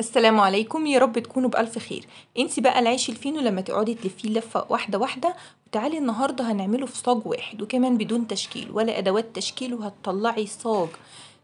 السلام عليكم يا رب تكونوا بألف خير انت بقى العيش الفينو لما تقعدي تلفيه لفة واحدة واحدة وتعالي النهاردة هنعمله في صاج واحد وكمان بدون تشكيل ولا أدوات تشكيل وهتطلعي صاج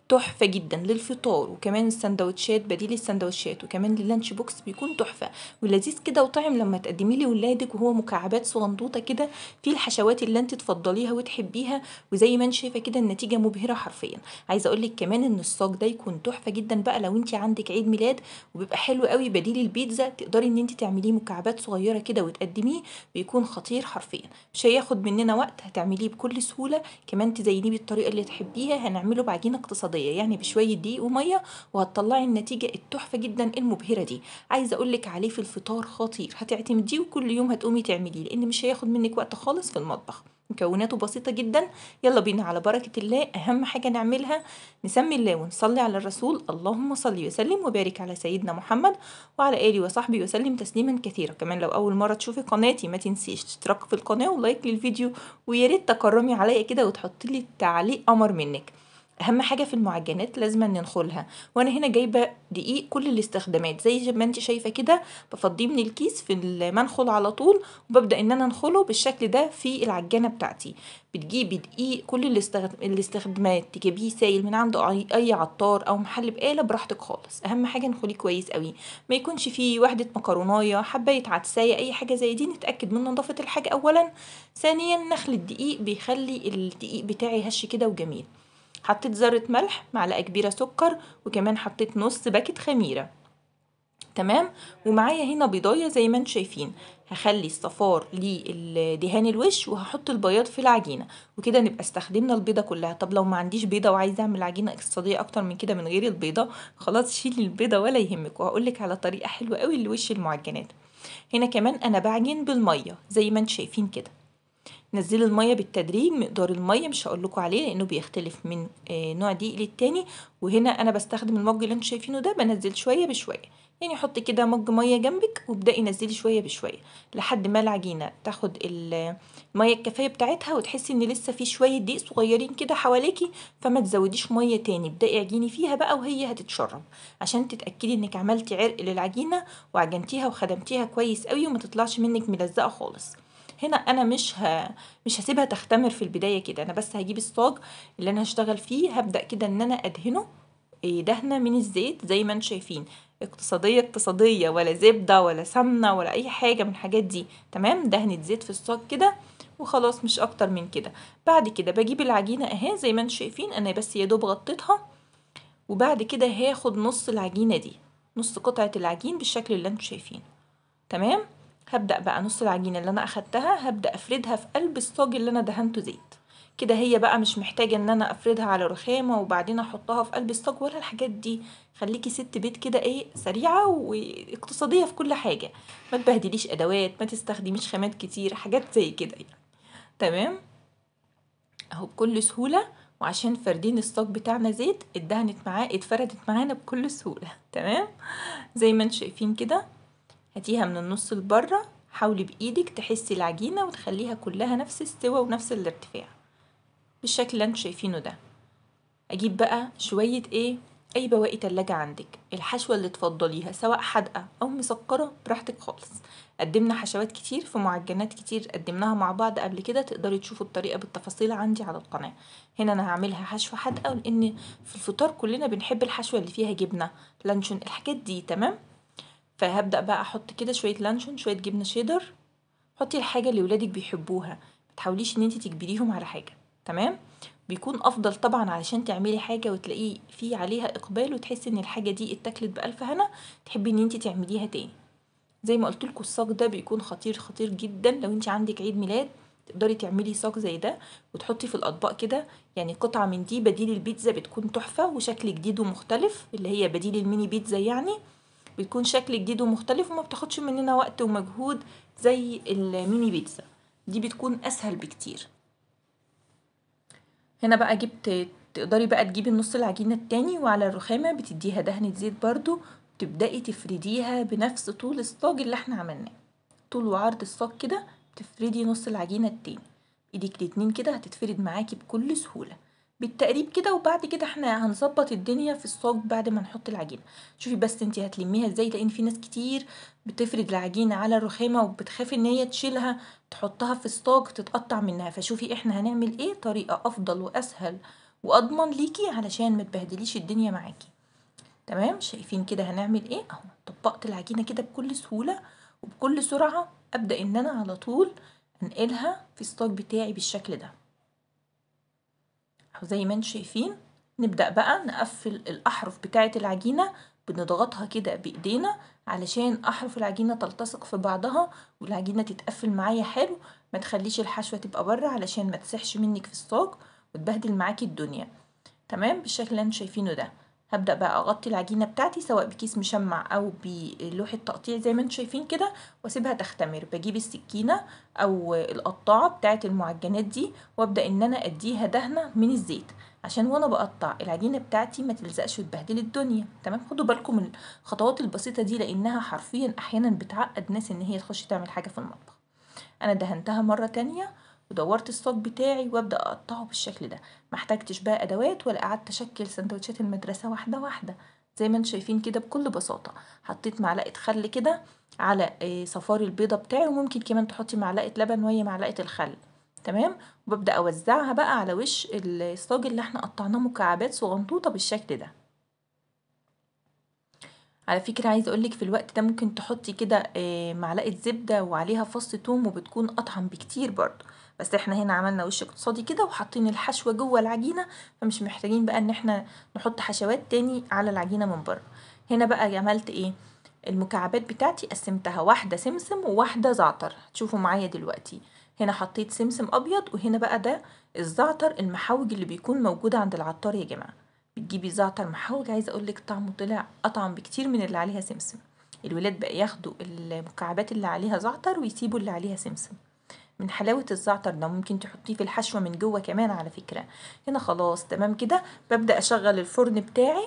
تحفة جدا للفطار وكمان السندوتشات بديل السندوتشات وكمان للانش بوكس بيكون تحفة ولذيذ كده وطعم لما تقدميه لولادك وهو مكعبات صغنطوطة كده فيه الحشوات اللي انت تفضليها وتحبيها وزي ما انت شايفة كده النتيجة مبهرة حرفيا عايزة اقولك كمان ان الصاج ده يكون تحفة جدا بقى لو انت عندك عيد ميلاد وبيبقى حلو قوي بديل البيتزا تقدري ان انت تعمليه مكعبات صغيرة كده وتقدميه بيكون خطير حرفيا مش هياخد مننا وقت هتعمليه بكل سهولة كمان تزينيه بالطريقة اللي تحبيها هنعمله بعجينة اقتصادية الرياضيه يعني بشويه دقيق وميه وهتطلعي النتيجه التحفه جدا المبهره دي عايزه اقول لك عليه في الفطار خطير هتعتمديه وكل يوم هتقومي تعمليه لان مش هياخد منك وقت خالص في المطبخ مكوناته بسيطة جدا يلا بينا على بركة الله أهم حاجة نعملها نسمي الله ونصلي على الرسول اللهم صلي وسلم وبارك على سيدنا محمد وعلى آله وصحبه وسلم تسليما كثيرا كمان لو أول مرة تشوفي قناتي ما تنسيش تشترك في القناة ولايك للفيديو وياريت تكرمي عليا كده وتحطيلي تعليق قمر منك اهم حاجه في المعجنات لازم ننخلها وانا هنا جايبه دقيق كل الاستخدامات زي ما انت شايفه كده بفضيه من الكيس في المنخل على طول وببدا ان انا انخله بالشكل ده في العجانه بتاعتي بتجيبي دقيق كل الاستخدامات تجيبيه سايل من عند اي عطار او محل بقاله براحتك خالص اهم حاجه نخليه كويس قوي ما يكونش فيه وحده مكرونية حبايه عدسايه اي حاجه زي دي نتاكد من نظافه الحاجه اولا ثانيا نخل الدقيق بيخلي الدقيق بتاعي هش كده وجميل حطيت ذرة ملح معلقة كبيرة سكر وكمان حطيت نص باكت خميرة تمام ومعايا هنا بيضاية زي ما انتم شايفين هخلي الصفار لدهان الوش وهحط البياض في العجينة وكده نبقى استخدمنا البيضة كلها طب لو ما عنديش بيضة وعايزة اعمل عجينة اقتصادية اكتر من كده من غير البيضة خلاص شيلي البيضة ولا يهمك وهقولك على طريقة حلوة قوي لوش المعجنات هنا كمان انا بعجن بالمية زي ما انتم شايفين كده نزلي الميه بالتدريج مقدار الميه مش هقول لكم عليه لانه بيختلف من آه، نوع دي للتاني وهنا انا بستخدم المج اللي انتم شايفينه ده بنزل شويه بشويه يعني حطي كده مج ميه جنبك وابدأي نزلي شويه بشويه لحد ما العجينه تاخد الميه الكفايه بتاعتها وتحسي ان لسه في شويه دقيق صغيرين كده حواليكي فما تزوديش ميه تاني ابدأي عجيني فيها بقى وهي هتتشرب عشان تتأكدي انك عملتي عرق للعجينه وعجنتيها وخدمتيها كويس قوي وما تطلعش منك ملزقه خالص هنا انا مش ه... مش هسيبها تختمر في البدايه كده انا بس هجيب الصاج اللي انا هشتغل فيه هبدا كده ان انا ادهنه إيه، دهنه من الزيت زي ما انتم شايفين اقتصاديه اقتصاديه ولا زبده ولا سمنه ولا اي حاجه من الحاجات دي تمام دهنه زيت في الصاج كده وخلاص مش اكتر من كده بعد كده بجيب العجينه اهي زي ما انتم شايفين انا بس يا دوب غطيتها وبعد كده هاخد نص العجينه دي نص قطعه العجين بالشكل اللي انتم شايفينه تمام هبدأ بقى نص العجينة اللي أنا أخدتها هبدأ أفردها في قلب الصاج اللي أنا دهنته زيت كده هي بقى مش محتاجة ان انا افردها على رخامة وبعدين احطها في قلب الصاج ولا الحاجات دي خليكي ست بيت كده ايه سريعة واقتصادية في كل حاجة ما تبهدليش ادوات ما تستخدميش خامات كتير حاجات زي كده يعني تمام اهو بكل سهولة وعشان فردين الصاج بتاعنا زيت اتدهنت معاه اتفردت معانا بكل سهولة تمام زي ما انتم شايفين كده هاتيها من النص لبره حاولي بايدك تحسي العجينه وتخليها كلها نفس استوى ونفس الارتفاع بالشكل اللي انتوا شايفينه ده اجيب بقى شويه ايه اي بواقي تلاجة عندك الحشوة اللي تفضليها سواء حادقة او مسكرة براحتك خالص قدمنا حشوات كتير في معجنات كتير قدمناها مع بعض قبل كده تقدري تشوفوا الطريقة بالتفاصيل عندي على القناة هنا انا هعملها حشوة حادقة لان في الفطار كلنا بنحب الحشوة اللي فيها جبنة لانشون الحاجات دي تمام فهبدأ بقى احط كده شوية لانشون شوية جبنة شيدر حطي الحاجة اللي ولادك بيحبوها متحاوليش ان انت تجبريهم على حاجة تمام بيكون افضل طبعا علشان تعملي حاجه وتلاقي في عليها اقبال وتحسي ان الحاجه دي اتاكلت بالف هنا تحبي ان انت تعمليها تاني زي ما قلت لكم الصاج ده بيكون خطير خطير جدا لو انت عندك عيد ميلاد تقدري تعملي صاج زي ده وتحطي في الاطباق كده يعني قطعه من دي بديل البيتزا بتكون تحفه وشكل جديد ومختلف اللي هي بديل الميني بيتزا يعني بيكون شكل جديد ومختلف وما بتاخدش مننا وقت ومجهود زي الميني بيتزا دي بتكون اسهل بكتير هنا بقى جبت تقدري بقى تجيبي النص العجينة التاني وعلى الرخامة بتديها دهنة زيت برضو تبدأي تفرديها بنفس طول الصاج اللي احنا عملناه طول وعرض الصاج كده تفردي نص العجينة التاني ايديك الاتنين كده هتتفرد معاكي بكل سهولة بالتقريب كده وبعد كده احنا هنظبط الدنيا في الصاج بعد ما نحط العجينه شوفي بس انت هتلميها ازاي لان في ناس كتير بتفرد العجينه على الرخامه وبتخاف ان هي تشيلها تحطها في الصاج تتقطع منها فشوفي احنا هنعمل ايه طريقه افضل واسهل واضمن ليكي علشان ما تبهدليش الدنيا معاكي تمام شايفين كده هنعمل ايه اهو طبقت العجينه كده بكل سهوله وبكل سرعه ابدا ان انا على طول انقلها في الصاج بتاعي بالشكل ده زي ما انتم شايفين نبدأ بقى نقفل الأحرف بتاعة العجينة بنضغطها كده بإيدينا علشان أحرف العجينة تلتصق في بعضها والعجينة تتقفل معايا حلو ما تخليش الحشوة تبقى بره علشان ما تسحش منك في الصاج وتبهدل معاكي الدنيا تمام بالشكل اللي انتم شايفينه ده هبدأ بقى أغطي العجينة بتاعتي سواء بكيس مشمع أو بلوحة تقطيع زي ما انتوا شايفين كده واسيبها تختمر بجيب السكينة أو القطاعة بتاعة المعجنات دي وابدأ ان انا اديها دهنة من الزيت عشان وانا بقطع العجينه بتاعتي ما تلزقش وتبهدل الدنيا تمام خدوا بالكم من الخطوات البسيطه دي لانها حرفيا احيانا بتعقد ناس ان هي تخش تعمل حاجه في المطبخ انا دهنتها مره تانية ودورت الصاج بتاعي وابدا اقطعه بالشكل ده ما بقى ادوات ولا قعدت اشكل سندوتشات المدرسه واحده واحده زي ما انتم شايفين كده بكل بساطه حطيت معلقه خل كده على آه، صفاري البيضه بتاعي وممكن كمان تحطي معلقه لبن وهي معلقه الخل تمام وببدا اوزعها بقى على وش الصاج اللي احنا قطعناه مكعبات صغنطوطه بالشكل ده على فكرة عايزة اقولك في الوقت ده ممكن تحطي كده آه، معلقة زبدة وعليها فص توم وبتكون أطعم بكتير برضو بس احنا هنا عملنا وش اقتصادي كده وحاطين الحشوة جوه العجينة فمش محتاجين بقى ان احنا نحط حشوات تاني على العجينة من بره هنا بقى عملت ايه المكعبات بتاعتي قسمتها واحدة سمسم وواحدة زعتر هتشوفوا معايا دلوقتي هنا حطيت سمسم أبيض وهنا بقى ده الزعتر المحوج اللي بيكون موجود عند العطار يا جماعة بتجيبي زعتر محوج عايزه اقول لك طعمه طلع اطعم بكتير من اللي عليها سمسم الولاد بقى ياخدوا المكعبات اللي عليها زعتر ويسيبوا اللي عليها سمسم من حلاوة الزعتر ده ممكن تحطيه في الحشوة من جوه كمان على فكرة هنا خلاص تمام كده ببدأ أشغل الفرن بتاعي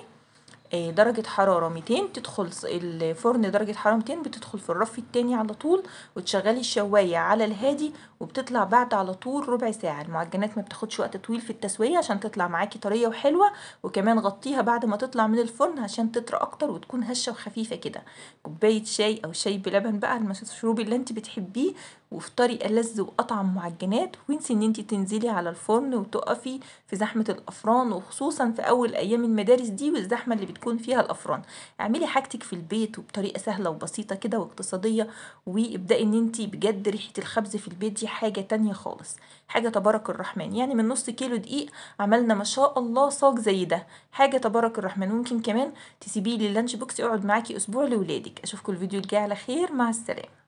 آه، درجة حرارة 200 تدخل الفرن درجة حرارة 200 بتدخل في الرف التاني على طول وتشغلي الشواية على الهادي وبتطلع بعد على طول ربع ساعة المعجنات ما بتاخدش وقت طويل في التسوية عشان تطلع معاكي طرية وحلوة وكمان غطيها بعد ما تطلع من الفرن عشان تطرى اكتر وتكون هشة وخفيفة كده كوباية شاي او شاي بلبن بقى المشروب اللي انت بتحبيه وافطري ألذ وأطعم معجنات وانسي ان انت تنزلي على الفرن وتقفي في زحمة الأفران وخصوصا في أول أيام المدارس دي والزحمة اللي بتكون بتكون فيها الافران اعملي حاجتك في البيت وبطريقه سهله وبسيطه كده واقتصاديه وابداي ان انت بجد ريحه الخبز في البيت دي حاجه تانية خالص حاجه تبارك الرحمن يعني من نص كيلو دقيق عملنا ما شاء الله صاج زي ده حاجه تبارك الرحمن ممكن كمان تسيبيه للانش بوكس يقعد معاكي اسبوع لولادك اشوفكم الفيديو الجاي على خير مع السلامه